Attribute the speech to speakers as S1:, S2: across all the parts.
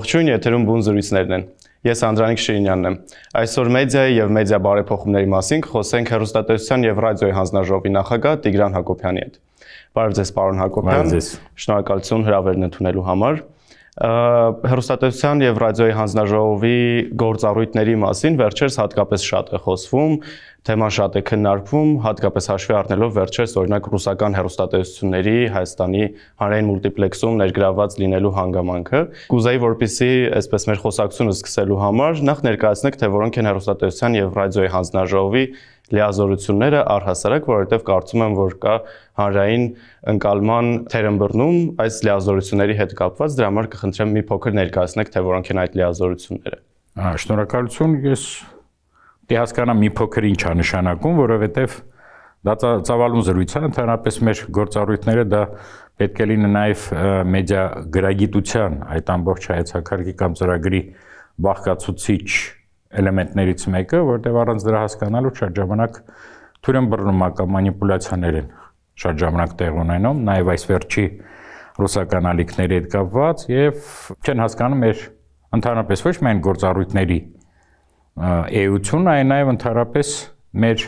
S1: Ողջույն, եթերում բուն զրույցներն են։ Ես Անդրանիկ Շիրինյանն եմ։ Այսօր մեդիայի եւ մեդիա բարեփոխումների մասին կխոսենք հերոստատեսության եւ ռադիոյի հանձնաժողովի նախագահ Տիգրան Հակոբյանի հետ։ Բարև ձեզ, պարոն Հակոբյան։ Շնորհակալություն հրավերն ընդունելու համար։ Հերոստատեսության եւ ռադիոյի հանձնաժողովի գործառույթների մասին վերջերս հատկապես շատ է խոսվում, Թեման շատ է քննարկվում, հատկապես հաշվի առնելով վերջերս օրինակ ռուսական հերոստատեսությունների Հայաստանի հանրային մուլտիպլեքսում ներգրաված լինելու հանգամանքը։ Կուզեի, որպեսզի այսպես մեր խոսակցությունը սկսելու համար նախ ներկայացնեք, թե որոնք են հերոստատեսության եւ ռադիոյի հանձնաժողովի լիազորությունները առհասարակ, որովհետև կարծում եմ, որ կա հանրային ընկալման թերըմբռնում այս լիազորությունների հետ կապված, դրա համար կխնդրեմ մի փոքր ներկայացնեք, թե որոնք են այդ լիազորությունները։ Շնորհակալություն, ես պետք է հասկանամ մի փոքր ինչ է նշանակում, որովհետև
S2: դա ծավալուն զրույց է, ընդհանրապես մեր գործառույթները դա պետք է լինի նաև մեդիա գրագիտության այդ ամբողջ հայեցակարգի կամ ծրագրի բաղկացուցիչ էլեմենտներից մեկը, որտեղ առանց դրա հասկանալու շատ ժամանակ թուրեն բռնում ակա մանիպուլյացիաներ են շատ ժամանակ տեղ ունենում, նաև այս վերջի ռուսական ալիքների հետ կապված եւ չեն հասկանում մեր ընդհանրապես ոչ միայն գործառույթների էությունն, այն նաև ընդհանրապես մեր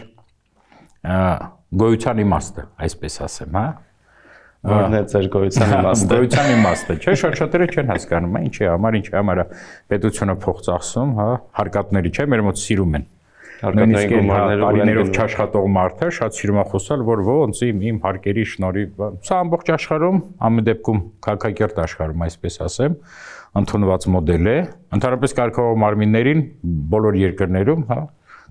S2: գոյության իմաստը, այսպես ասեմ, հա։ Որն է ծեր գոյության հա, իմաստը։ Գոյության իմաստը, չէ՞, շատ շատերը չեն հասկանում, ինչի համար, ինչի համար է պետությունը փողծախսում, հա, հարկատների չէ, մեր մոտ սիրում են։ Հարկատների հա, գումարներով տարիներով չաշխատող մարդը շատ սիրում է խոսալ, որ ոնց իմ իմ հարկերի շնորհիվ, սա ամբողջ աշխարհում, ամեն դեպքում քաղաքակերտ աշխարհում, այսպես ասեմ, ընդունված մոդել է, ընդհանրապես կարգավորող մարմիններին բոլոր երկրներում, հա,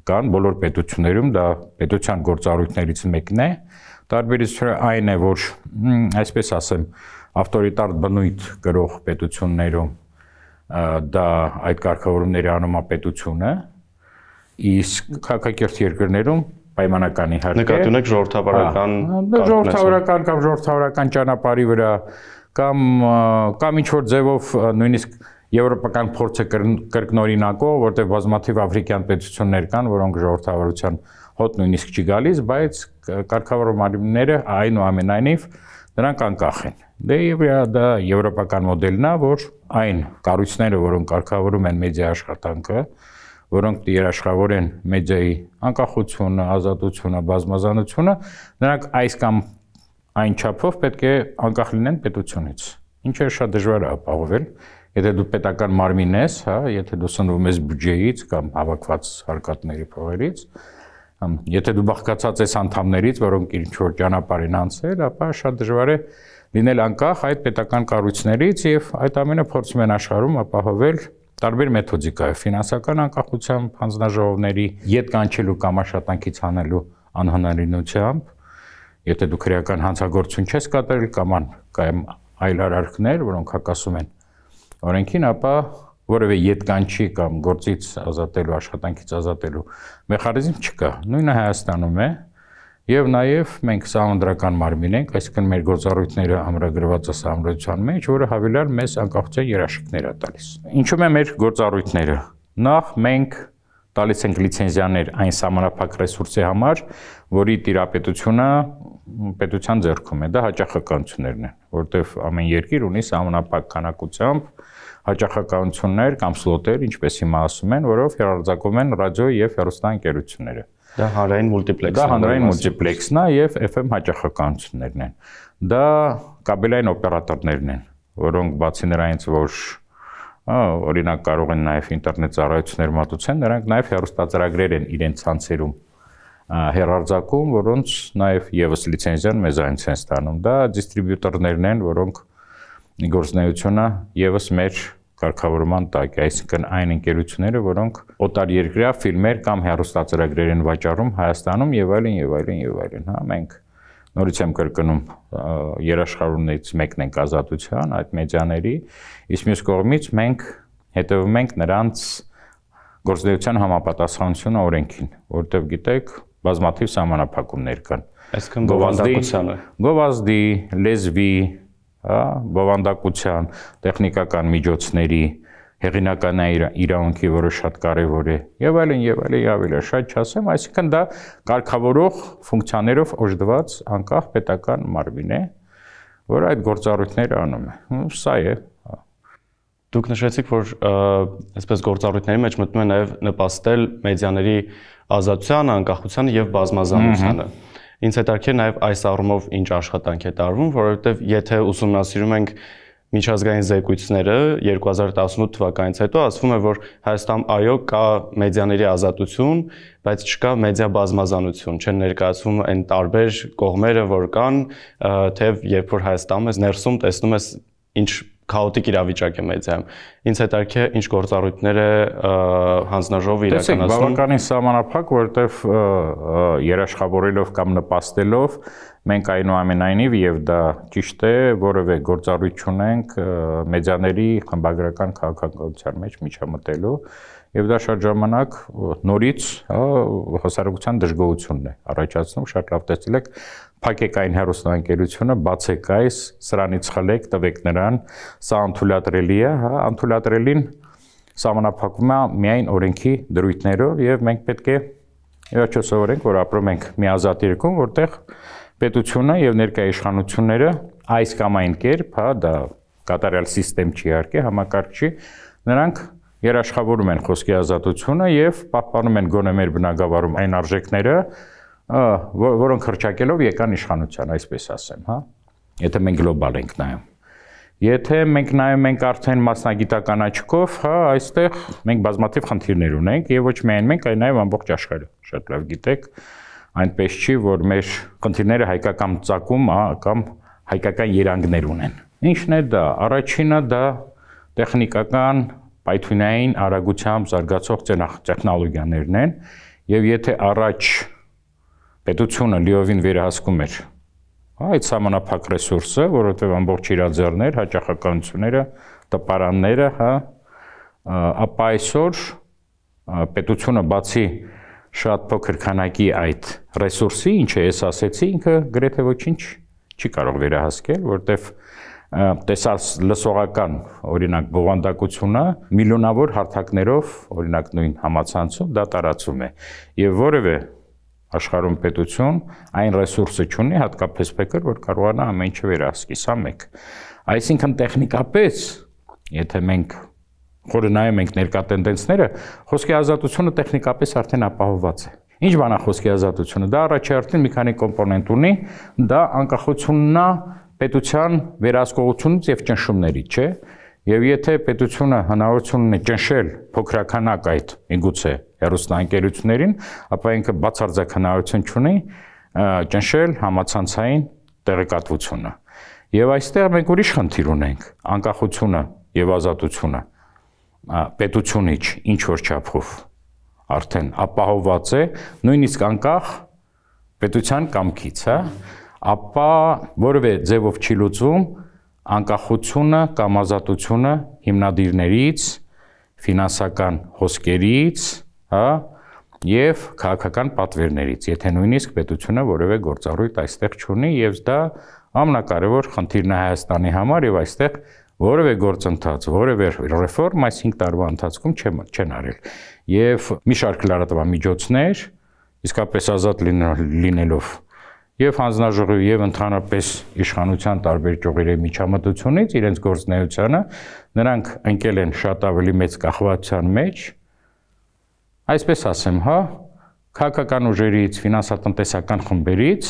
S2: կան բոլոր պետություններում, դա պետության գործառույթներից մեկն է։ Տարբերությունը այն է, որ այսպես ասեմ, ավտորիտար բնույթ գրող պետություններում դա այդ կարգավորումների անում է պետությունը, իսկ քաղաքակիրթ երկրներում պայմանական իհարկե նկատի ունեք ժողովրդավարական հա, ժողովրդավարական կամ ժողովրդավարական ճանապարհի վրա կամ կամ ինչ որ ձևով նույնիսկ եվրոպական փորձը կրկնօրինակող, որտեղ բազմաթիվ աֆրիկյան պետություններ կան, որոնք ժողովրդավարության հոտ նույնիսկ չի գալիս, բայց կարգավորումները այնուամենայնիվ նրանք անկախ են։ Դե եւ դա եվրոպական մոդելն է, որ այն կառույցները, որոնք կարգավորում են մեդիա աշխատանքը, որոնք երաշխավոր են մեդիայի անկախությունը, ազատությունը, բազմազանությունը, նրանք այս կամ այն չափով պետք է անկախ լինեն պետությունից։ Ինչը շատ դժվար է ապահովել, եթե դու պետական մարմին ես, հա, եթե դու սնվում ես բյուջեից կամ հավաքված հարկատների փողերից, եթե դու բաղկացած ես անդամներից, որոնք ինչ որ ճանապարհ են անցել, ապա շատ դժվար է լինել անկախ այդ պետական կառույցներից եւ այդ ամենը փորձում են աշխարհում ապահովել տարբեր մեթոդիկայով ֆինանսական անկախությամբ հանձնաժողովների յետ կանչելու կամ աշխատանքից հանելու անհնարինությամբ Եթե դու քրեական հանցագործություն չես կատարել կամ կամ այլ արարքներ, որոնք հակասում են օրենքին, ապա որևէ յետկանչի կամ գործից ազատելու, աշխատանքից ազատելու մեխանիզմ չկա։ Նույնը Հայաստանում է եւ նաեւ մենք սահմանդրական մարմին ենք, այսինքն մեր գործառույթները համրագրված է սահմանդրության մեջ, որը հավելյալ մեզ անկախության երաշխիքներ է տալիս։ Ինչու՞ է մեր գործառույթները։ Նախ մենք տալիս ենք լիցենզիաներ այն համանախապակ ռեսուրսի համար, որի տիրապետությունը պետության ձեռքում է։ Դա հաճախականություններն են, որտեղ ամեն երկիր ունի համանախապակ քանակությամբ հաճախականություններ կամ սլոտեր, ինչպես հիմա ասում են, որով հերարձակում են ռադիո եւ հեռուստաընկերությունները։ Դա հանրային մուլտիպլեքսն է։ Դա հանրային մուլտիպլեքսն է եւ FM հաճախականություններն են։ Դա կաբելային օպերատորներն են, որոնք բացի նրանից, որ օրինակ կարող են նաև ինտերնետ ծառայություններ մատուցեն, նրանք նաև հեռուստածրագրեր են իրենց ցանցերում հերարձակում, որոնց նաև եւս լիցենզիան մեզանից են ստանում։ Դա դիստրիբյուտորներն են, որոնք գործնեությունը եւս մեր կարգավորման տակ է, այսինքն այն ընկերությունները, որոնք օտար երկրյա ֆիլմեր կամ հեռուստածրագրեր են վաճառում Հայաստանում եւ այլն եւ այլն եւ այլն, հա, մենք այլ, այլ, այլ, այլ, այլ, այլ, այլ, այլ, նորից եմ կրկնում երաշխարուններից մեկն ենք ազատության այդ մեդիաների իսկ մյուս կողմից մենք հետևում ենք նրանց գործունեության համապատասխանությունը օրենքին որովհետև գիտեք բազմաթիվ համանախապակումներ կան
S1: այսինքն գովազդակությանը
S2: գովազդի լեզվի հա բովանդակության տեխնիկական միջոցների հեղինական իրավունքի, որը շատ կարևոր է, եւ այլն եւ այլն ավելը շատ չասեմ, այսինքն դա կարգավորող ֆունկցիաներով օժտված անկախ պետական մարմին է, որ այդ գործառույթները
S1: անում է։ Սա է։ հա։ Դուք նշեցիք, որ այսպես գործառույթների մեջ մտնում է նաեւ նպաստել մեդիաների ազատության, անկախության եւ բազմազանությանը։ Ինչ հետաքրքիր նաեւ այս առումով ինչ աշխատանք է տարվում, որովհետեւ եթե ուսումնասիրում ենք և, միջազգային զեկույցները 2018 թվականից հետո ասվում է, որ Հայաստան այո կա մեդիաների ազատություն, բայց չկա մեդիա բազմազանություն, չեն ներկայացվում այն տարբեր կողմերը, որ կան, թե երբ որ Հայաստանում ես ներսում տեսնում ես ինչ քաոտիկ իրավիճակ է մեդիայում։ Ինչ հետարքի է ինչ գործառույթներ է հանձնաժողովը իրականացնում։ Տեսեք, բավականին
S2: սահմանափակ, որովհետև երաշխավորելով կամ նպաստելով Մենք այնուամենայնիվ եւ դա ճիշտ է, որևէ գործառույթ չունենք մեդիաների խմբագրական քաղաքականության մեջ միջամտելու եւ դա շատ ժամանակ նորից հասարակության դժգոհությունն է առաջացնում, շատ լավ տեսել եք փակեք այն հերոստանգերությունը, բացեք այս, սրանից խլեք, տվեք նրան, սա անթույլատրելի է, հա, անթույլատրելին սահմանափակվում է միայն օրենքի դրույթներով եւ մենք պետք է վերջը սովորենք, որ ապրում ենք մի ազատ երկում, որտեղ պետությունը եւ ներկայ իշխանությունները այս կամ այն կերպ, հա, դա կատարյալ համակարգ չի իհարկե, համակարգ չի, նրանք երաշխավորում են խոսքի ազատությունը եւ պահպանում են գոնե մեր բնակավարում այն արժեքները, որոնք հրճակելով եկան իշխանության, այսպես ասեմ, հա։ Եթե մենք գլոբալ ենք նայում։ Եթե մենք նայում ենք արդեն մասնագիտական աչքով, հա, այստեղ մենք բազմաթիվ խնդիրներ ունենք եւ ոչ միայն մենք, այլ նաեւ ամբողջ աշխարհը շատ լավ գիտեք, այնպես չի, որ մեր խնդիրները հայկական ծագում կամ հայկական երանգներ ունեն։ Ինչն է դա։ Առաջինը դա տեխնիկական պայթյունային արագությամբ զարգացող տեխնոլոգիաներն են, եւ եթե առաջ պետությունը լիովին վերահսկում էր այդ համանապակ ռեսուրսը, որովհետև ամբողջ իրաձեռներ, հաճախականությունները, տպարանները, հա, ապա այսօր պետությունը բացի շատ փոքր քանակի այդ ռեսուրսի, ինչը ես ասեցի, ինքը գրեթե ոչինչ չի կարող վերահասկել, որտեվ տեսած լսողական օրինակ բովանդակությունը միլիոնավոր հարթակներով օրինակ նույն համացանցում դա տարածում է եւ որևէ աշխարհում պետություն այն ռեսուրսը չունի հատկապես փոքր որ կարողանա ամեն ինչ վերահսկի սա մեկ այսինքն տեխնիկապես եթե մենք Խորը նայում ենք ներկա տենդենսները, խոսքի ազատությունը տեխնիկապես արդեն ապահովված է։ Ինչ բան է խոսքի ազատությունը։ Դա առաջարկին մի քանի կոմպոնենտ ունի, դա անկախությունն է պետության վերահսկողությունից եւ ճնշումներից, չէ՞։ Եվ եթե պետությունը հնարավորություն ունի ճնշել փոքրականակ այդ իգուցե հերոստանգերություններին, ապա ինքը բացարձակ հնարավորություն չունի ճնշել համացանցային տեղեկատվությունը։ Եվ այստեղ մենք ուրիշ խնդիր ունենք՝ անկախությունը եւ ազատությունը պետությունից ինչ որ չափով արդեն ապահովված է, նույնիսկ անկախ պետության կամքից, հա, ապա որևէ ձևով չի լուծվում անկախությունը կամ ազատությունը հիմնադիրներից, ֆինանսական հոսքերից, հա, եւ քաղաքական պատվերներից, եթե նույնիսկ պետությունը որևէ գործառույթ այստեղ չունի եւ դա ամենակարևոր խնդիրն է Հայաստանի համար եւ այստեղ որևէ գործընթաց, որևէ ռեֆորմ այս 5 տարվա ընթացքում չեն չեն արել։ Եվ մի շարք լարատվամիջոցներ իսկապես ազատ լինելով եւ հանձնաժողովի եւ ընդհանրապես իշխանության տարբեր ճյուղերի միջամտությունից իրենց գործնեայությունը նրանք ընկել են շատ ավելի մեծ կախվածության մեջ այսպես ասեմ, հա, քաղաքական ուժերից, ֆինանսատնտեսական խմբերից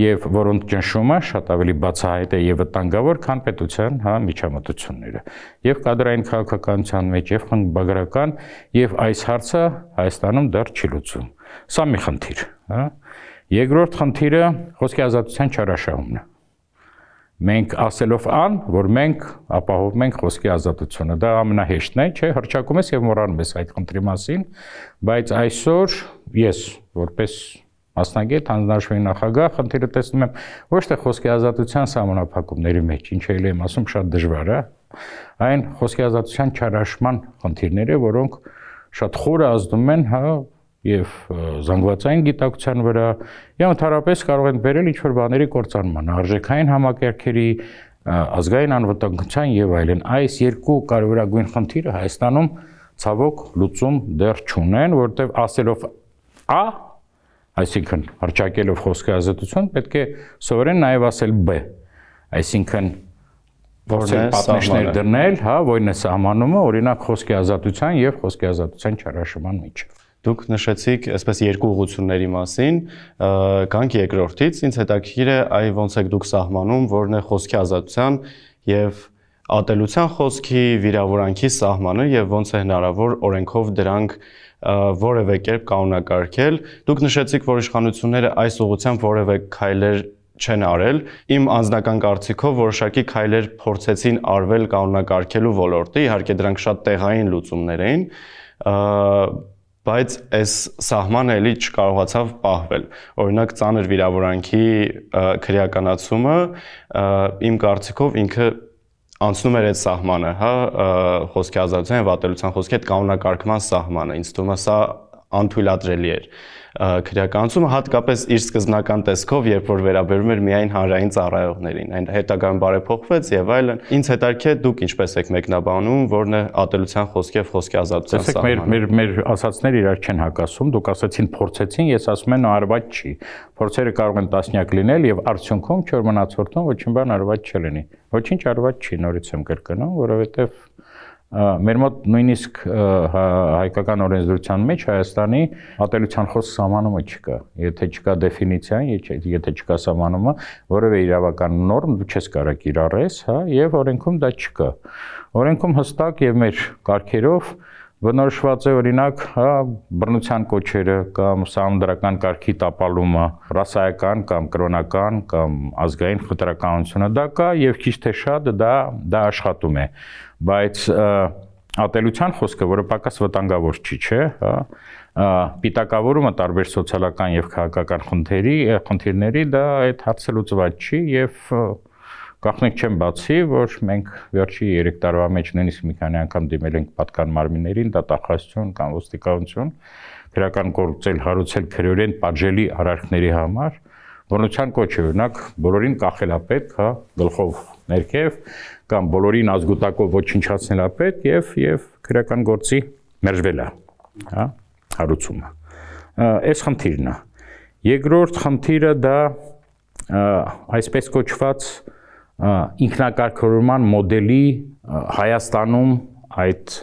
S2: եւ որոնց ճնշումը շատ ավելի բացահայտ է եւ վտանգավոր, քան պետության հա միջամտությունները։ Եվ կադրային քաղաքականության մեջ եւ խմբագրական եւ այս հարցը Հայաստանում դեռ չի լուծվում։ Սա մի խնդիր, հա։ Երկրորդ խնդիրը խոսքի ազատության չարաշահումն է մենք ասելով ան, որ մենք ապահովում ենք խոսքի ազատությունը։ Դա ամենահեշտն է, չէ՞, հրճակում ես եւ մոռանում ես այդ քննի մասին, բայց այսօր ես որպես մասնագետ հանձնարարժանի նախագահ խնդիրը տեսնում եմ ոչ թե խոսքի ազատության համանախապակումների մեջ, ինչը ելի եմ ասում շատ դժվար է, այն խոսքի ազատության չարաշման խնդիրները, որոնք շատ խորը ազդում են, հա, եւ զանգվածային գիտակցության վրա եւ ընդհանրապես կարող են բերել ինչ-որ բաների կործանման, արժեքային համակերպերի, ազգային անվտանգության եւ այլն։ Այս երկու կարևորագույն խնդիրը Հայաստանում ցավոք լուծում դեռ չունեն, որտեղ ասելով A, այսինքն հրճակելով խոսքի ազատություն, պետք է սովորեն նաև ասել B, այսինքն փորձել պատնեշներ դնել, հա, որն է սահմանումը օրինակ խոսքի ազատության եւ խոսքի ազատության
S1: չարաշման միջև։ Դուք նշեցիք այսպես երկու ուղությունների մասին, կանք երկրորդից, ինձ հետաքրքիր է այ ոնց եք դուք սահմանում, որն է խոսքի ազատության եւ ատելության խոսքի վիրավորանքի սահմանը եւ ոնց է հնարավոր օրենքով դրանք որևէ կերպ կանոնակարգել։ Դուք նշեցիք, որ իշխանությունները այս ուղությամբ որևէ քայլեր չեն արել։ Իմ անձնական կարծիքով որոշակի քայլեր փորձեցին արվել կանոնակարգելու ոլորտը, իհարկե դրանք շատ տեղային լուծումներ էին բայց այս սահմանը էլի չկարողացավ պահվել։ Օրինակ ծանր վիրավորանքի քրեականացումը իմ կարծիքով ինքը անցնում էր այդ սահմանը, հա, խոսքի ազատության վատելության խոսքի հետ կանոնակարգման սահմանը։ Ինձ թվում է սա անթույլատրելի էր։ Ա, քրեականությունը, հատկապես իր սկզբնական տեսքով, երբ որ վերաբերում էր միայն հանրային ծառայողներին, այն հետագայում բարեփոխվեց եւ այլն։ Ինչ հետարքե դուք ինչպես եք մեկնաբանում, որն է ատելության խոսքի եւ խոսքի ազատության սահմանը։ Տեսեք, մեր մեր
S2: մեր ասածները իրար չեն հակասում, դուք ասացին փորձեցին, ես ասում եմ արված չի։ Փորձերը կարող են տասնյակ լինել եւ արդյունքում չոր մնացորդում ոչինչ բան արված չլինի։ Ոչինչ արված չի, նորից եմ կրկնում, որովհետեւ Մեր մոտ նույնիսկ հա, հայկական օրենսդրության մեջ Հայաստանի ատելության խոս սահմանումը չկա։ Եթե չկա դեֆինիցիան, եթե չկա սահմանումը, որևէ իրավական նորմ դու չես կարող կիրառես, հա, եւ օրենքում դա չկա։ Օրենքում հստակ եւ մեր կարգերով բնորոշված է օրինակ հա, բռնության կոչերը կամ սամդրական կարգի տապալումը, ռասայական կամ կրոնական կամ ազգային խտրականությունը դա կա եւ քիչ թե շատ դա դա աշխատում է բայց ատելության խոսքը, որը պակաս վտանգավոր չի, չէ, հա, պիտակավորումը տարբեր սոցիալական եւ քաղաքական խնդիրի, խնդիրների դա այդ հարցը լուծված չի եւ գախնիկ չեմ բացի, որ մենք վերջի 3 տարվա մեջ նույնիսկ մի քանի անգամ դիմել ենք պատկան մարմիններին, դատախազություն կամ ոստիկանություն, քրական կորցել հարուցել քրեորեն պատժելի արարքների համար, բռնության կոչ է, օրինակ, բոլորին կախելա պետք, հա, գլխով ներքև, կամ բոլորին ազգուտակով ոչնչացնելա պետք եւ եւ քրական գործի մերժվելա, հա, հարուցումը։ Այս խնդիրն է։ Երկրորդ խնդիրը դա այսպես կոչված ինքնակարգավորման մոդելի Հայաստանում այդ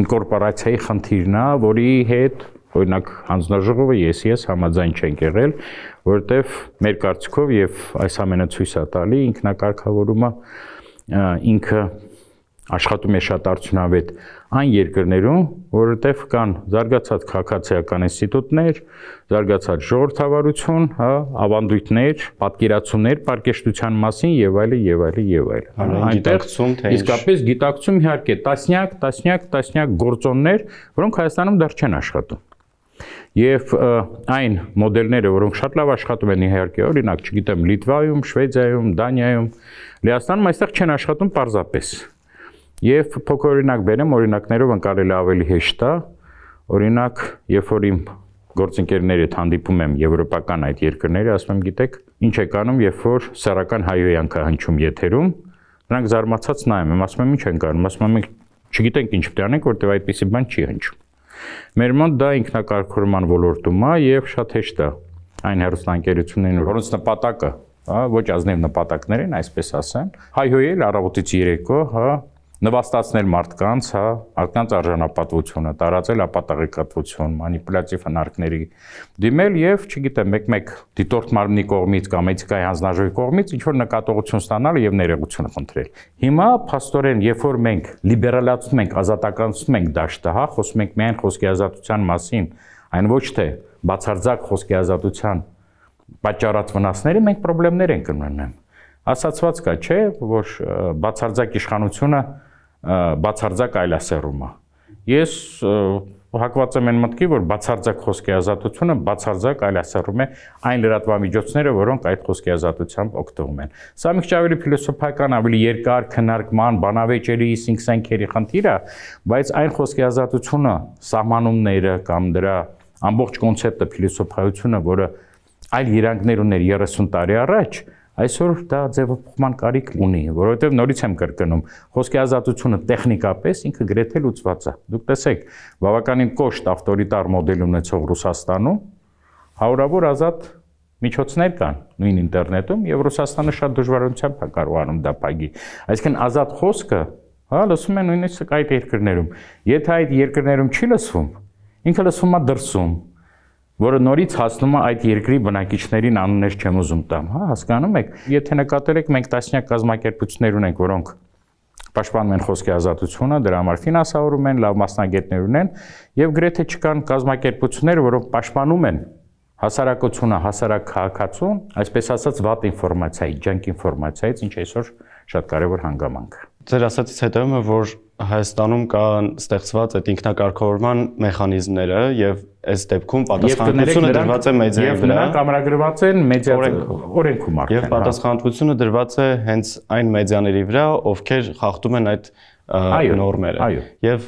S2: ինկորպորացիայի խնդիրն է, որի հետ օրինակ հանձնաժողովը ես ես համաձայն չեն եղել, որովհետև մեր կարծիքով եւ այս ամենը ցույց է տալի ինքնակարգավորումը ինքը աշխատում է շատ արդյունավետ այն երկրներում, որովհետև կան զարգացած քաղաքացիական ինստիտուտներ, զարգացած ժողովրդավարություն, հա, ավանդույթներ, պատկերացումներ պարկեշտության մասին եւ այլը եւ այլը եւ այլը։ Այնտեղ իսկապես գիտակցում իհարկե տասնյակ, տասնյակ, տասնյակ գործոններ, որոնք Հայաստանում դեռ չեն աշխատում եւ այն մոդելները, որոնք շատ լավ աշխատում են իհարկե, օրինակ, չգիտեմ, Լիտվայում, Շվեդիայում, Դանիայում, Լեհաստանում այստեղ չեն աշխատում parzapes։ Եվ փոքր օրինակ բերեմ, օրինակներով ընկալելը ավելի հեշտ է։ Օրինակ, երբ որ իմ գործընկերներիդ հանդիպում եմ եվրոպական այդ երկրների, ասում եմ, գիտեք, ինչ է կանում, երբ որ սարական հայոյանք է հնչում եթերում, նրանք զարմացած նայում, ասում եմ, ինչ են կանում, ասում եմ, չգիտենք ինչ պետք է անենք, որտեվ այդպեսի բան չի հնչում։ Մեր մոտ դա ինքնակարգավորման ոլորտում է եւ շատ հեշտ է այն հերոստանգերություններին, որոնց նպատակը հա ոչ ազնիվ նպատակներ են, այսպես ասեմ։ Հայհոյել առավոտից երեկո, հա, նվաստացնել մարդկանց, հա, մարդկանց արժանապատվությունը, տարածել ապատեղեկատվություն, մանիպուլյատիվ հնարքների դիմել եւ, չգիտեմ, մեկ-մեկ դիտորդ մարմնի կողմից կամ էթիկայի հանձնաժողովի կողմից ինչ որ նկատողություն ստանալ եւ ներերություն խնդրել։ Հիմա փաստորեն, երբ որ մենք լիբերալացնում ենք, ազատականացնում ենք դաշտը, հա, խոսում ենք միայն խոսքի ազատության մասին, այն ոչ թե բացարձակ խոսքի ազատության պատճառած վնասները մենք խնդրեմներ ենք ունենում ասացված կա, չէ, որ բացարձակ իշխանությունը բացարձակ այլասերում է։ Ես հակված եմ այն մտքի, որ բացարձակ խոսքի ազատությունը բացարձակ այլասերում է այն լրատվամիջոցները, որոնք այդ խոսքի ազատությամբ օգտվում են։ Սա մի քիչ ավելի փիլիսոփայական, ավելի երկար քննարկման, բանավեճերի, սինքսենքերի խնդիր է, բայց այն խոսքի ազատությունը, սահմանումները կամ դրա ամբողջ կոնցեպտը, փիլիսոփայությունը, որը այլ երանգներ ուներ 30 տարի առաջ, Այսօր դա ձևափոխման կարիք ունի, որովհետև նորից եմ կրկնում, խոսքի ազատությունը տեխնիկապես ինքը գրեթե լուծված է։ Դուք տեսեք, բավականին կոշտ ավտորիտար մոդել ունեցող Ռուսաստանում հարյուրավոր ազատ միջոցներ կան նույն ինտերնետում եւ Ռուսաստանը շատ դժվարությամբ է կարողանում դա փակի։ Այսինքն ազատ խոսքը, հա, լսում են նույնիսկ այդ երկրներում։ Եթե այդ երկրներում չի լսվում, ինքը լսվում է դրսում, որը նորից հասնում է այդ երկրի բնակիչներին անուններ չեմ ուզում տամ, հա, հասկանում եք։ Եթե նկատել եք, մենք տասնյակ կազմակերպություններ ունենք, որոնք պաշտպանում են խոսքի ազատությունը, դրա համար ֆինանսավորում են, լավ մասնագետներ ունեն, եւ գրեթե չկան կազմակերպություններ, որոնք պաշտպանում են հասարակությունը, հասարակ քաղաքացուն, այսպես ասած, վատ ինֆորմացիայից, ջանկ ինֆորմացիայից, ինչ այսօր շատ կարևոր հանգամանք։
S1: Ձեր ասածից հետևում է, որ Հայաստանում կան ստեղծված այդ ինքնակարգավորման մեխանիզմները եւ այս դեպքում պատասխանատվությունը դրված է մեդիայի վրա։ Եվ նրանք
S2: ամրագրված են մեդիա օրենքում արդեն։ Եվ հա։
S1: պատասխանատվությունը դրված է հենց այն մեդիաների վրա, ովքեր խախտում են այդ նորմերը։ Այո։ Եվ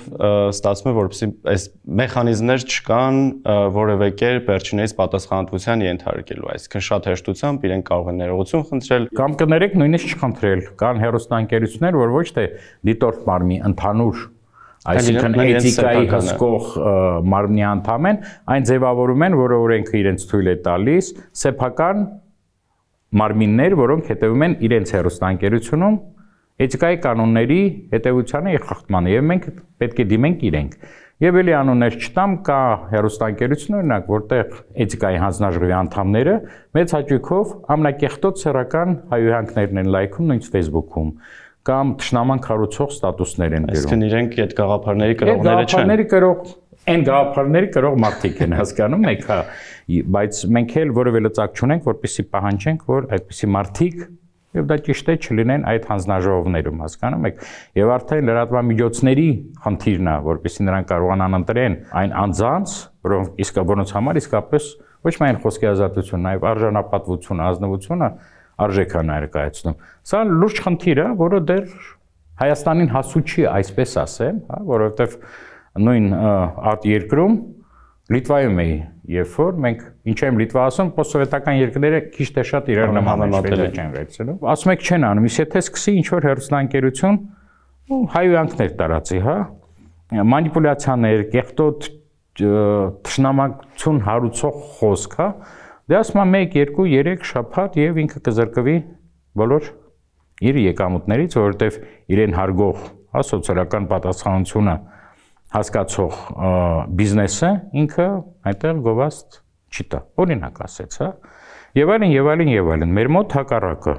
S1: ստացվում է, որպեսզի այս մեխանիզմներ չկան որևէ կերպ վերջինիս պատասխանատվության ենթարկելու, այսինքն շատ հեշտությամբ իրենք կարող են ներողություն խնդրել կամ կներեք նույնիսկ չխնդրել։ Կան հերոստանգերություններ,
S2: որ ոչ թե դիտորդ մարմնի ընդհանուր Այսինքն էթիկայի հսկող մարմնի անդամ են, այն ձևավորում են, որը օրենքը իրենց թույլ է տալիս, սեփական մարմիններ, որոնք հետևում են իրենց հերոստանգերությունում էթիկայի կանոնների հետևությանը եւ խախտմանը, եւ մենք պետք է դիմենք իրենք։ Եվ ելի անուններ չտամ, կա հերոստանգերություն օրինակ, որտեղ էթիկայի հանձնաժողովի անդամները մեծ հաճույքով ամնակեղտոց սեռական հայհոյանքներն են լայքում նույնիսկ Facebook-ում կամ ճշնաման քարոցող ստատուսներ են գրում։ Այսինքն իրենք այդ գաղափարների կրողները չեն։ Գաղափարների կրող այն գաղափարների կրող մարդիկ են հասկանում եք հա բայց մենք էլ որևէ լծակ չունենք որպեսի պահանջենք որ այդպիսի մարդիկ եւ դա ճիշտ է չլինեն այդ հանձնաժողովներում հասկանում եք եւ արդեն լրատվամիջոցների խնդիրն է որպեսի նրանք կարողանան ընտրեն այն անձանց որոնք իսկ որոնց համար իսկապես ոչ միայն խոսքի ազատություն, նաև արժանապատվություն, ազնվությունը արժեք է ներկայացնում։ Սա լուրջ խնդիր է, որը դեռ Հայաստանին հասու չի, այսպես ասեմ, հա, որովհետև նույն այդ երկրում Լիտվայում էի, երբ որ մենք ինչ եմ Լիտվա ասում, պոստսովետական երկրները քիչ թե շատ իրար նմանացվել են վերցնում։ Ասում եք չեն անում, իսկ եթե սկսի ինչ որ հերոստանգերություն, հայույանքներ տարածի, հա, մանիպուլյացիաներ, կեղտոտ, ճշնամակություն հարուցող խոսք, հա, Դե ասում եմ 1 2 3 շաբաթ եւ ինքը կզրկվի բոլոր իր եկամուտներից, որովհետեւ իրեն հարգող, հա սոցիալական պատասխանատվությունը հասկացող բիզնեսը ինքը այնտեղ գովաստ չի տա։ Օրինակ ասեց, հա։ Եվ այլն, եւ այլն, եւ այլն։ Մեր մոտ հակառակը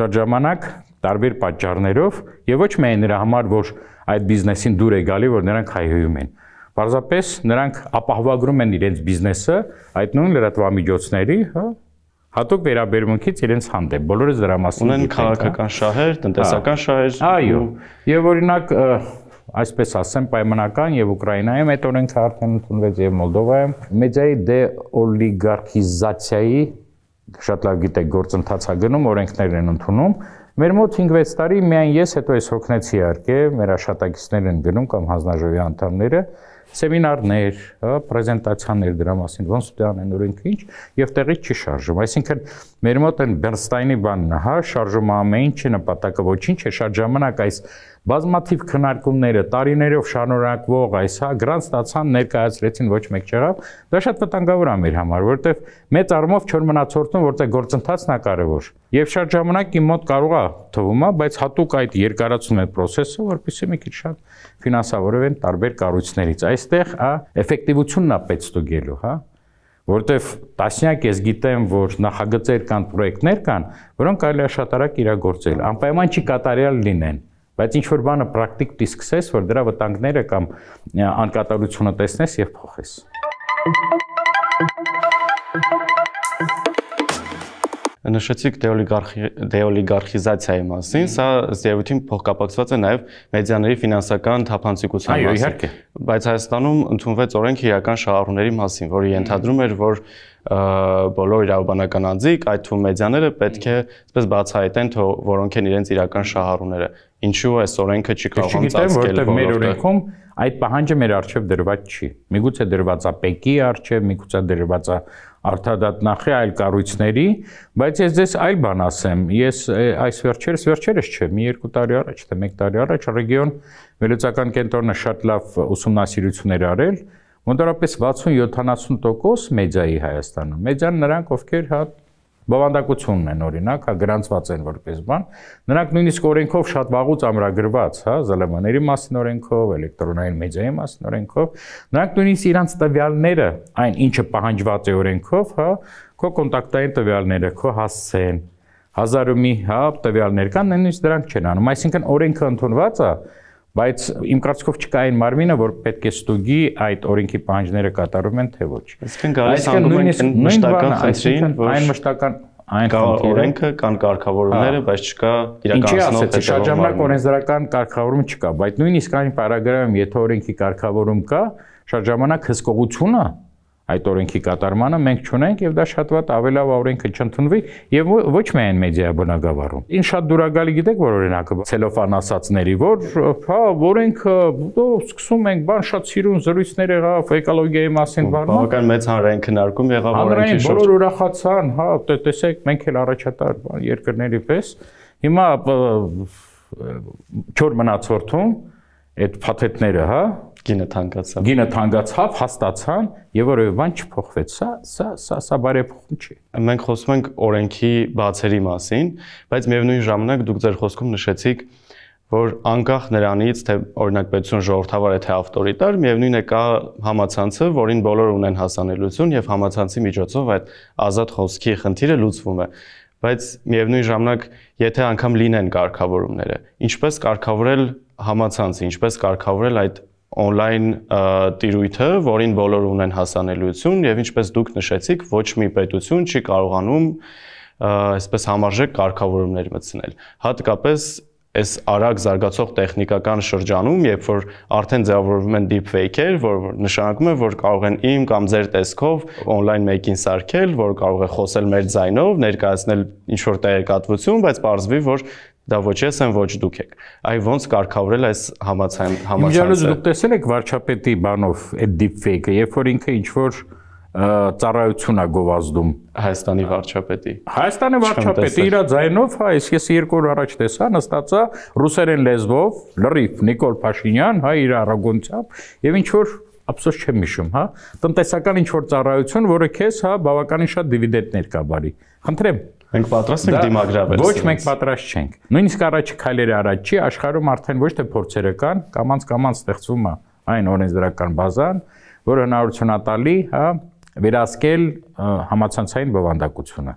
S2: շատ ժամանակ տարբեր պատճառներով եւ ոչ միայն նրա համար, որ այդ բիզնեսին դուր է գալի, որ նրանք հայհոյում են, Պարզապես նրանք ապահովագրում են իրենց բիզնեսը այդ նույն լրատվամիջոցների, հա, հատուկ վերաբերմունքից իրենց հանդեպ։ Բոլորը դրա մասին ունեն հա։ քաղաքական շահեր, տնտեսական հա։ շահեր։ Այո։ Եվ օրինակ այսպես ասեմ պայմանական եւ Ուկրաինայում այդ օրենքը արդեն ընդունվեց եւ Մոլդովայում մեդիայի դեօլիգարխիզացիայի շատ լավ գիտեք գործընթացա գնում օրենքներ են ընդունում մեր մոտ 5-6 տարի միայն ես հետո ես հոգնեցի իհարկե մեր աշտակիցներ են գնում կամ հանձնաժողովի անդամները սեմինարներ, հա, պրեզենտացիաներ դրա մասին, ոնց դրանեն օրենք ինչ, եւ տեղից չի շարժում։ Այսինքն Մեր մոտ են Բերնստայնի բանն է, հա, շարժումը ամեն ինչի նպատակը ոչինչ է, շատ ժամանակ այս բազմաթիվ քննարկումները տարիներով շարունակվող այս հա գրան ստացան ներկայացրեցին ոչ մեկ չեղավ, դա շատ վտանգավոր է մեր համար, որովհետև մեծ արմով չոր մնացորդում, որտեղ գործընթացն է կարևոր։ Եվ շատ ժամանակ իմ մոտ կարող է թվում, բայց հատուկ այդ երկարացում է process-ը, որովհետեւ մի քիչ շատ ֆինանսավորվեն տարբեր կառույցներից։ Այստեղ, հա, էֆեկտիվությունն է պետք ստուգելու, հա որտեվ տասնյակ ես գիտեմ, որ նախագծեր կան, պրոյեկտներ կան, որոնք կարելի է շատ արագ իրագործել։ Անպայման չի կատարյալ լինեն, բայց ինչ որ բանը պրակտիկ դիսկսես, որ դրա վտանգները կամ անկատարությունը տեսնես եւ
S1: փոխես։ Thank you Նշեցիք դեոլիգարխի դեոլիգարխիզացիայի մասին, սա զերույթին փոխկապակցված է նաև մեդիաների ֆինանսական թափանցիկության մասին։ Այո, իհարկե։ Բայց Հայաստանում ընդունվեց օրենք իրական շահառուների մասին, որը ենթադրում էր, որ բոլոր իրավաբանական անձիկ, այդ թվում մեդիաները պետք է ասես բացահայտեն, թե որոնք են իրենց իրական շահառուները։ Ինչու է սորենքը չի կարող անցկել որովհետև մեր օրենքում այդ պահանջը մեր արժեվ դրված չի։
S2: Միգուցե դրված է ՊԵԿ-ի արժեվ, միգուցե դրված է արտադատնախի այլ կառույցների, բայց ես ձեզ այլ բան ասեմ։ Ես այս վերջերս վերջերս չէ, մի երկու տարի առաջ, թե մեկ տարի առաջ ռեգիոն վերլուծական կենտրոնը շատ լավ ուսումնասիրություններ արել, մոտավորապես 60-70% մեդիայի Հայաստանում։ Մեդիան նրանք, ովքեր հա բովանդակությունն են օրինակ, հա գրանցված են որպես բան, նրանք նույնիսկ օրենքով շատ վաղուց ամրագրված, հա ԶԼՄ-ների մասին օրենքով, էլեկտրոնային մեդիայի մասին օրենքով, նրանք նույնիսկ իրանց տվյալները, այն ինչը պահանջված է օրենքով, հա քո կոնտակտային տվյալները, քո հասցեն, հազար ու մի հա տվյալներ կան, նույնիսկ դրանք չեն անում, այսինքն օրենքը ընդունված է, բայց իմ կարծիքով չկա այն մարմինը, որ պետք է ստուգի այդ օրենքի պահանջները կատարում են թե ոչ։ Այսինքն գալիս հանդիպում են մշտական խնդրին, որ այն մշտական
S1: այն օրենքը կան կարգավորումները, բայց չկա իրականացնող հետևում։ Ինչի՞ ասեցի, շատ ժամանակ
S2: օրենսդրական կարգավորում չկա, բայց նույնիսկ այն պարագրաֆում, եթե օրենքի կարգավորում կա, շատ ժամանակ հսկողությունը այդ օրենքի կատարմանը մենք չունենք եւ դա շատ ված ավելավ օրենքը չընդունվի եւ ոչ միայն մեդիա բնակավարում։ Ինչ շատ դուրակալի գիտեք, որ օրինակը ցելոֆան ասացների, որ հա օրենքը սկսում ենք բան շատ սիրուն զրույցներ եղավ
S1: էկոլոգիայի մասին բանը։ հա։ Բավական մեծ հանրային քննարկում եղավ օրենքի շուրջ։ Բոլոր
S2: ուրախացան, հա, տեսեք, մենք էլ առաջատար երկրների պես։ Հիմա չոր մնացորդում այդ փաթեթները, հա, Գինը թանկացավ։ Գինը թանկացավ,
S1: հաստացան եւ որևէ բան չփոխվեց։ Սա սա սա սա բարեփոխում չի։ Մենք խոսում ենք օրենքի բացերի մասին, բայց միևնույն ժամանակ դուք ձեր խոսքում նշեցիք, որ անկախ նրանից, թե օրինակ պետություն ժողովրդավար է թե ավտորիտար, միևնույն է կա համացանցը, որին բոլորը ունեն հասանելիություն եւ համացանցի միջոցով այդ ազատ խոսքի խնդիրը լուծվում է բայց միևնույն ժամանակ եթե անգամ լինեն կարգավորումները ինչպես կարգավորել համացանցը ինչպես կարգավորել այդ on-line տիրույթը, որին բոլորը ունեն հասանելիություն եւ ինչպես դուք նշեցիք, ոչ մի պետություն չի կարողանում այսպես համարժեք կարգավորումներ մտցնել։ Հատկապես այս արագ զարգացող տեխնիկական շրջանում, երբ որ արդեն ձևավորվում են deepfake-եր, որ նշանակում է, որ կարող են իմ կամ ձեր տեսքով on-line մեկին սարքել, որ կարող է խոսել մեր ձայնով, ներկայացնել ինչ-որ տեղեկատվություն, բայց պարզվի, որ Դա ոչ ես եմ, ոչ դուք եք։ Այ ոնց կարգավորել այս համացան համացանցը։ Միջանոց դուք տեսել եք
S2: վարչապետի բանով այդ deepfake-ը, երբ որ ինքը ինչ որ ծառայություն է գովազդում Հայաստանի վարչապետի։ Հայաստանի վարչապետը իր ձայնով, հա, իսկ ես երկու օր առաջ տեսա, նստած է ռուսերեն լեզվով, լրիվ Նիկոլ Փաշինյան, հա, իր առագոնությամբ եւ ինչ որ ափսոս չեմ հիշում, հա, տնտեսական ինչ որ ծառայություն, որը քեզ, հա, բավականին շատ դիվիդենդներ կա բարի։ Խնդրեմ, Մենք պատրաստ ենք դիմագրավել։ Ոչ մենք պատրաստ չենք։ Նույնիսկ առաջի քայլերը առաջ չի, աշխարհում արդեն ոչ թե փորձերը կան, կամած-կամած ստեղծվում է այն օրենսդրական բազան, որը հնարավորություն է տալի, հա, վերահսկել համացանցային բովանդակությունը։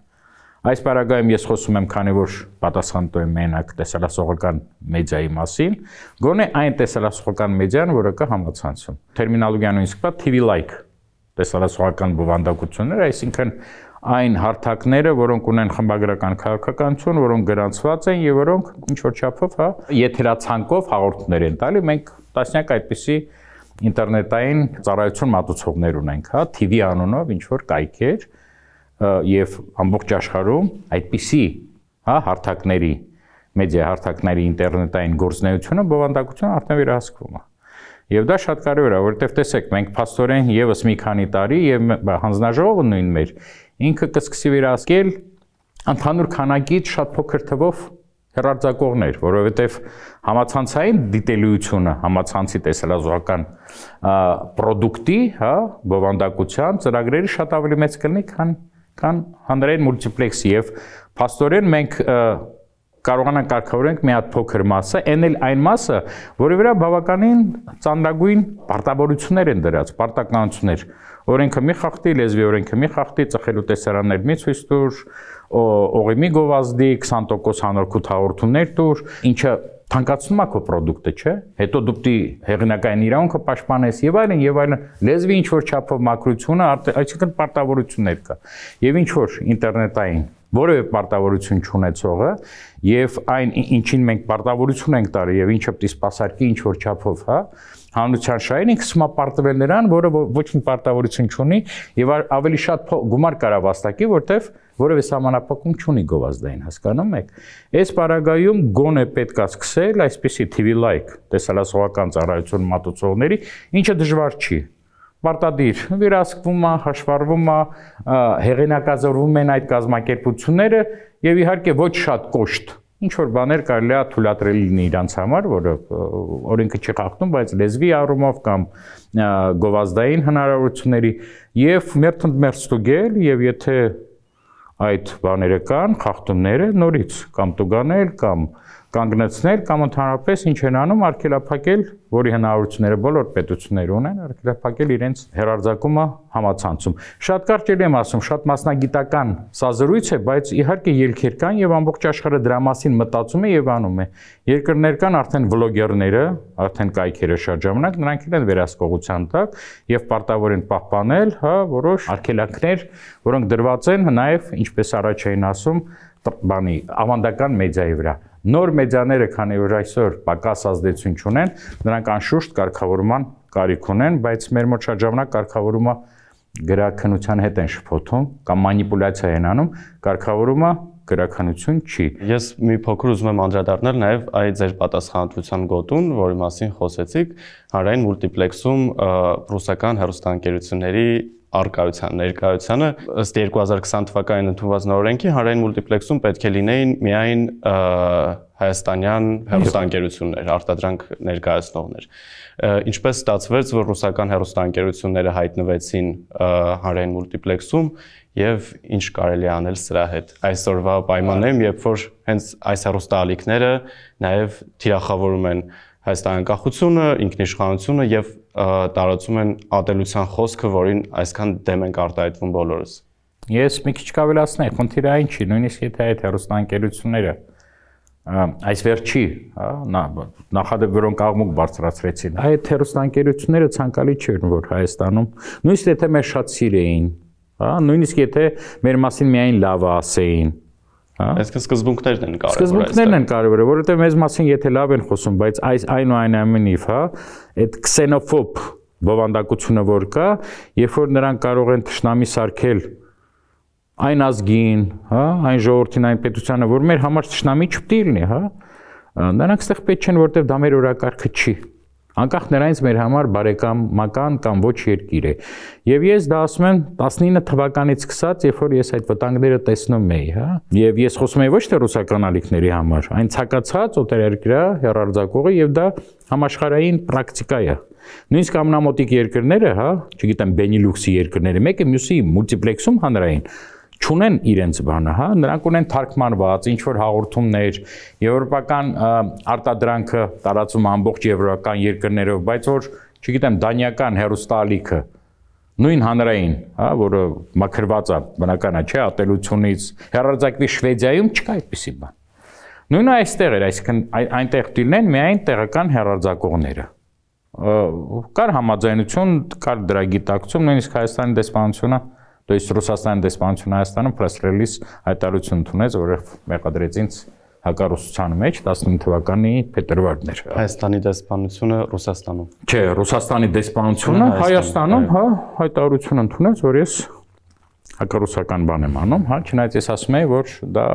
S2: Այս параգայում ես խոսում եմ, քանի որ պատասխանատու եմ մենակ տեսելասողական մեդիայի մասին, գոնե այն տեսելասողական մեդիան, որը կա համացանցում։ Տերմինոլոգիան նույնիսկ կա TV like տեսարասողական բովանդակություններ, այսինքն այն հարթակները, որոնք ունեն խմբագրական քաղաքականություն, որոնք գրանցված են եւ որոնք ինչ որ չափով, հա, եթերացանկով հաղորդներ են տալի, մենք տասնյակ այդպիսի ինտերնետային ծառայություն մատուցողներ ունենք, հա, TV անունով ինչ որ կայքեր եւ ամբողջ աշխարհում այդպիսի, հա, հարթակների, մեդիա հարթակների ինտերնետային գործնեությունը բովանդակություն արդեն վերահսկվում է։ Եվ դա շատ կարևոր է, որովհետև տեսեք, մենք փաստորեն եւս մի քանի տարի եւ հանձնաժողովը նույնն մեր ինքը կսկսի վերահսկել ընդհանուր քանակից շատ փոքր թվով հերարձակողներ, որովհետև համացանցային դիտելիությունը, համացանցի տեսլազողական ապրանքի, հա, բովանդակության ծրագրերը շատ ավելի մեծ կլինի, քան քան հանրային մուլտիպլեքսի եւ փաստորեն մենք և, կարողանանք կարգավորենք մի հատ փոքր մասը, այն էլ այն մասը, որի վրա բավականին ծանդագույն պարտավորություններ են դրած, պարտականություններ։ Օրենքը մի խախտի, լեզվի օրենքը մի խախտի, ծխելու տեսարաններ մի ցույց տուր, օղի մի գովազդի 20% հանորքուտ հաղորդումներ տուր, ինչը թանկացնում է քո product-ը, չէ՞։ Հետո դու պետք է հեղինակային իրավունքը պաշտպանես եւ այլն եւ այլն։ Լեզվի ինչ որ չափով մակրությունը, այսինքն պարտավորություններ կա։ Եվ ինչ որ ինտերնետային որևէ պարտավորություն չունեցողը եւ այն ինչին մենք պարտավորություն ենք տալի եւ ինչը պետք է սпасարկի ինչ որ չափով, հա, հանրության շահերին ինքս հիմա պարտվել նրան, որը ոչ մի պարտավորություն չունի եւ ավելի շատ գումար կարա վաստակի, որտեվ որևէ համանապակում չունի գովազդային, հասկանում եք։ Այս պարագայում գոնե պետք է սկսել այսպիսի TV like տեսալասողական ծառայություն մատուցողների, ինչը դժվար չի պարտադիր վերահսկվում է, հաշվառվում է, հեղինակազորվում են այդ կազմակերպությունները եւ իհարկե ոչ շատ կոշտ ինչ որ բաներ կարելի է թույլատրել լինի իրանց համար, որը օրենքը չի խախտում, բայց լեզվի առումով կամ գովազդային հնարավորությունների եւ մերթընդ մերթ ստուգել եւ եթե այդ բաները կան, խախտումները նորից կամ տուգանել կամ, կամ կանգնեցնել կամ ընդհանրապես ինչ են անում արգելափակել, որի հնարավորությունները բոլոր պետությունները ունեն, արգելափակել իրենց հերարձակումը համացանցում։ Շատ կարճել եմ ասում, շատ մասնագիտական սա զրույց է, բայց իհարկե ելքեր կան եւ ամբողջ աշխարհը դրա մասին մտածում է եւ անում է։ Երկրներ կան արդեն վլոգերները, արդեն կայքերը շատ ժամանակ նրանք են վերահսկողության տակ եւ պարտավոր են պահպանել, հա, որոշ արգելանքներ, որոնք դրված են նաեւ, ինչպես առաջ էին ասում, բանի ավանդական մեդիայի վրա։ Նոր մեդիաները, քանի որ այսօր պակաս ազդեցություն ունեն, նրանք անշուշտ կարգավորման կարիք ունեն, բայց մեր մոտ շրջանակ կարգավորումը գրականության հետ են շփոթում կամ մանիպուլյացիա են անում, կարգավորումը
S1: գրականություն չի։ Ես մի փոքր ուզում եմ անդրադառնալ նաև այդ ձեր պատասխանատվության գոտուն, որի մասին խոսեցիք, հանրային մուլտիպլեքսում ռուսական հեռուստաընկերությունների արկայության ներկայությանը ըստ 2020 թվականին ընդունված նորօրենքի հանրային մուլտիպլեքսում պետք է լինեին միայն հայաստանյան հերոստանգերություններ, արտադրանք ներկայացնողներ։ Ինչպես ստացվեց, որ ռուսական հերոստանգերությունները հայտնվեցին հանրային մուլտիպլեքսում եւ ինչ կարելի անել սրա հետ։ Այսօրվա պայմաններում, երբ որ հենց այս հերոստալիքները նաեւ թիրախավորում են Հայաստանի անկախությունը, ինքնիշխանությունը եւ տարածում են ատելության խոսքը, որին այսքան դեմ ենք արտահայտվում բոլորս։ Ես մի քիչ կավելացնեմ, խնդիրը այն չի,
S2: նույնիսկ եթե այդ հերոստանգերությունները այս վերջի, հա, նա նախադեպ որոնք աղմուկ բարձրացրեցին, այդ հերոստանգերությունները ցանկալի չէր որ Հայաստանում, նույնիսկ եթե մեր շատ սիրեին, հա, նույնիսկ եթե մեր մասին միայն լավը ասեին,
S1: Հա։ Այսինքն սկզբունքներն են կարևորը։ Սկզբունքներն
S2: են կարևորը, որովհետև մեզ մասին եթե լավ են խոսում, բայց այս այնուամենայնիվ, հա, այդ քսենոֆոբ բովանդակությունը որ կա, երբ որ նրանք կարող են ճշնամի սարքել այն ազգին, հա, այն ժողովրդին, այն պետությանը, որ մեր համար ճշնամի չպետք է լինի, հա, նրանք այդտեղ պետք չեն, որովհետև դա մեր օրակարգը չի անկախ նրանից մեր համար բարեկամական կամ ոչ երկիր է։ Եվ ես դա ասում եմ 19 թվականից սկսած, երբ որ ես այդ վտանգները տեսնում էի, հա, եւ ես խոսում եի ոչ թե ռուսական ալիքների համար, այն ցակացած օտարերկրյա հերարձակողը եւ դա համաշխարհային պրակտիկա է։ Նույնիսկ ամնամոտիկ երկրները, հա, չգիտեմ, Բենիլյուքսի երկրները, մեկը մյուսի մուլտիպլեքսում հանրային չունեն իրենց բանը, հա, նրանք ունեն թարգմանված ինչ որ հաղորդումներ, եվրոպական արտադրանքը տարածում ամբողջ եվրոպական երկրներով, բայց որ, չգիտեմ, դանիական հերոստալիքը նույն հանրային, հա, որը մաքրված է, բնական է, չէ, ատելությունից, հերարձակվի Շվեդիայում չկա այդպիսի բան։ Նույնը այստեղ էր, այսինքն այնտեղ դիլնեն միայն տեղական հերարձակողները կար համաձայնություն, կար դրա գիտակցում, նույնիսկ Հայաստանի դեսպանությունը То դե есть Ռուսաստանի դեսպանությունը Հայաստանում press release հայտարարություն ունեց, որով մեղադրեց ինձ հակառուսության մեջ 18 թվականի փետրվարն էր։ Հայաստանի դեսպանությունը Ռուսաստանում։ Չէ, Ռուսաստանի դեսպանությունը Հայաստանում, հա, հայտարարություն ընդունեց, որ ես հակառուսական բան եմ անում, հա, չնայած ես ասում եի, որ դա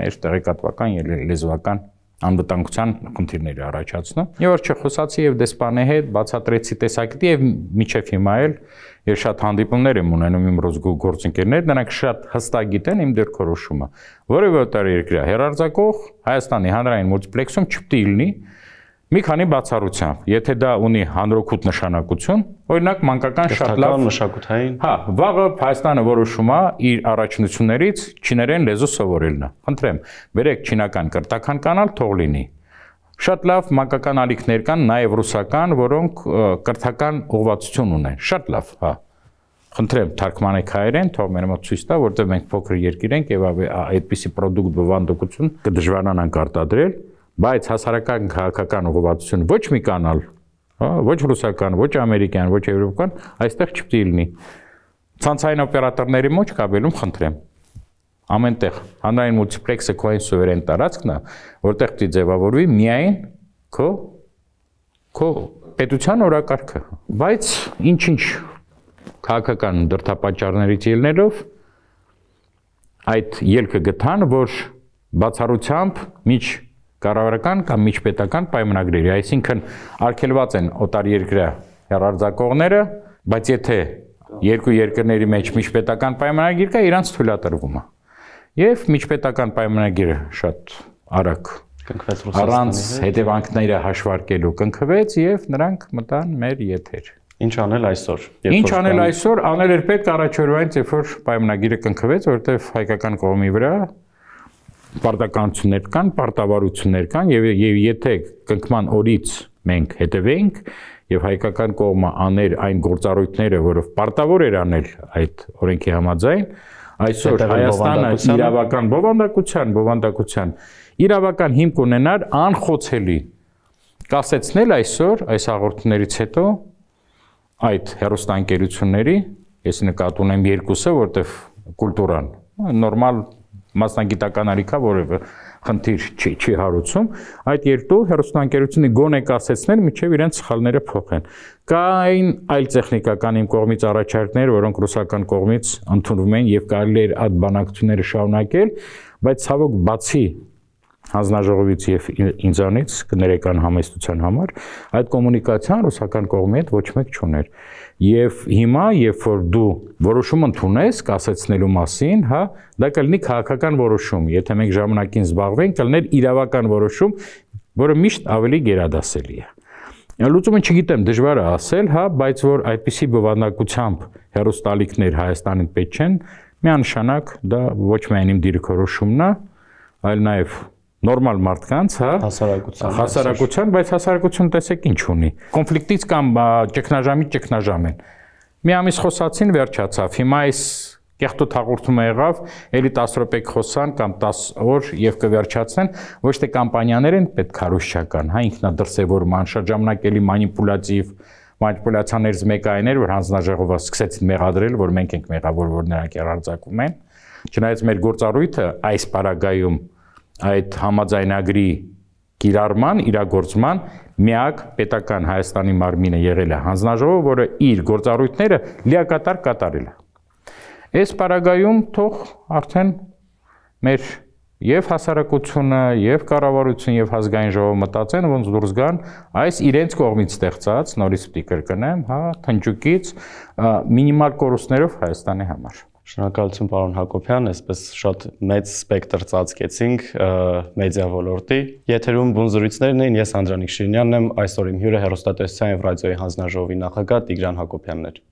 S2: մեր տեղեկատվական լեզվական անվտանգության խնդիրների առաջացնա։ Եվ որ չխոսացի եւ դեսպանի հետ բացատրեցի տեսակետի եւ միջև հիմա էլ Ես շատ հանդիպումներ եմ ունենում իմ ռոզգու գործընկերներ, նրանք շատ հստակ գիտեն իմ դերքորոշումը։ Որևէ օտար երկրյա հերարձակող Հայաստանի հանրային մուլտիպլեքսում չպետք է լինի մի քանի բացառությամբ։ Եթե դա ունի հանրօգուտ նշանակություն, օրինակ մանկական շատ լավ մշակութային։ Հա, վաղը Հայաստանը որոշում է իր առաջնություններից չիներեն լեզու սովորելն։ Խնդրեմ, վերեք չինական կրթական կանալ թող լինի Շատ լավ մանկական ալիքներ կան, նաև ռուսական, որոնք կրթական ուղղվածություն ունեն։ Շատ լավ, հա։ Խնդրեմ, թարգմանեք հայերեն, թող մեր մոտ ցույց տա, որտեղ մենք փոքր երկիր ենք եւ այդպիսի product բվանդակություն կդժվարանանք արտադրել, բայց հասարակական քաղաքական ուղղվածություն ոչ մի կանալ, հա, ոչ ռուսական, ոչ ամերիկյան, ոչ եվրոպական այստեղ չպետք է լինի։ Ցանցային օպերատորների մոտ կապելում խնդրեմ։ Ամենտեղ հանրային մուլտիպլեքսը քո այն սուվերեն տարածքն է, որտեղ պիտի ձևավորվի միայն քո քո պետության օրակարգը։ Բայց ինչ-ինչ քաղաքական դրդապատճառներից ելնելով այդ ելքը գտան, որ բացառությամբ միջ կառավարական կամ միջպետական պայմանագրերի, այսինքն արգելված են օտար երկրը հերարձակողները, բայց եթե երկու երկրների մեջ միջպետական պայմանագիր կա, իրանց թույլատրվում է։ Եվ միջպետական պայմանագիրը շատ արագ կնքվեց Ռուսաստանի առանց հետևանքները հաշվարկելու կնքվեց եւ նրանք մտան մեր եթեր։ Ինչ անել այսօր։ Ինչ անել այսօր, անել էր պետք առաջորդից, երբ որ պայմանագիրը կնքվեց, որովհետեւ հայկական կողմի վրա պարտականություններ կան, պարտավորություններ կան եւ եւ եթե կնքման օրից մենք հետևենք եւ հայկական կողմը աներ այն գործառույթները, որով պարտավոր էր անել այդ օրենքի համաձայն, այսօր Հայաստանը իրավական բովանդակության, բովանդակության իրավական հիմք ունենար անխոցելի կասեցնել այսօր այս հաղորդներից հետո այդ հերոստանգերությունների ես նկատ ունեմ երկուսը, որտեվ կուլտուրան նորմալ մասնագիտական ալիքա որևէ խնդիր չի, չի հարուցում, այդ երկու հերոստանգերությունը գոնե կասեցնել, միջև իրենց սխալները փոխեն։ Կային այլ տեխնիկական իմ կողմից առաջարկներ, որոնք ռուսական կողմից ընդունվում են եւ կարելի է այդ բանակցությունները շարունակել, բայց ցավոք բացի հանձնաժողովից եւ ինձանից կներեկան համեստության համար այդ կոմունիկացիան ռուսական կողմի հետ ոչ մեկ չուներ։ Եվ հիմա, երբ որ դու որոշում ընդունես կասեցնելու մասին, հա, դա կլինի քաղաքական որոշում, եթե մենք ժամանակին զբաղվենք, կլներ իրավական որոշում, որը միշտ ավելի գերադասելի է։ Լուծումը չգիտեմ, դժվար է ասել, հա, բայց որ այդպիսի բովանդակությամբ հերոստալիքներ Հայաստանին պետք չեն, միանշանակ դա ոչ միայն իմ դիրքորոշումն է, այլ նաև նորմալ մարդկանց, հա, հասարակության, հասարակության, բայց հասարակություն տեսեք ինչ ունի։ Կոնֆլիկտից կամ ճգնաժամի ճգնաժամ են։ Մի ամիս խոսացին, վերջացավ։ Հիմա այս կեղտոտ հաղորդումը եղավ, ելի 10 րոպե խոսան կամ 10 օր եւ կվերջացնեն, ոչ թե կամպանիաներ են պետք հարուսչական, հա ինքնադրսևորման, շրջամնակելի մանիպուլատիվ մանիպուլյացիաներից մեկը այն էր, որ հանձնաժողովը սկսեց մեղադրել, որ մենք ենք մեղավոր, որ նրանք երարձակում են։ Չնայած մեր գործառույթը այս պարագայում այդ համաձայնագրի կիրառման, իրագործման միակ պետական Հայաստանի մարմինը եղել է հանձնաժողովը, որը իր գործառույթները լիակատար կատարել է։ Այս պարագայում թող արդեն մեր եւ հասարակությունը, եւ կառավարություն, եւ ազգային ժողովը մտածեն, ոնց դուրս գան այս իրենց կողմից ստեղծած նորից պիտի կրկնեմ, հա, թնջուկից
S1: մինիմալ կորուստներով Հայաստանի համար։ Շնորհակալություն պարոն Հակոբյան, այսպես շատ մեծ սպեկտր ծածկեցինք մեդիա ոլորտի։ Եթերում բունզրույցներն էին, ես Անդրանիկ Շիրնյանն եմ, այսօր իմ հյուրը հերոստատեսության եւ ռադիոյի հանձնաժողովի նախագահ Տիգրան Հակոբյանն էր։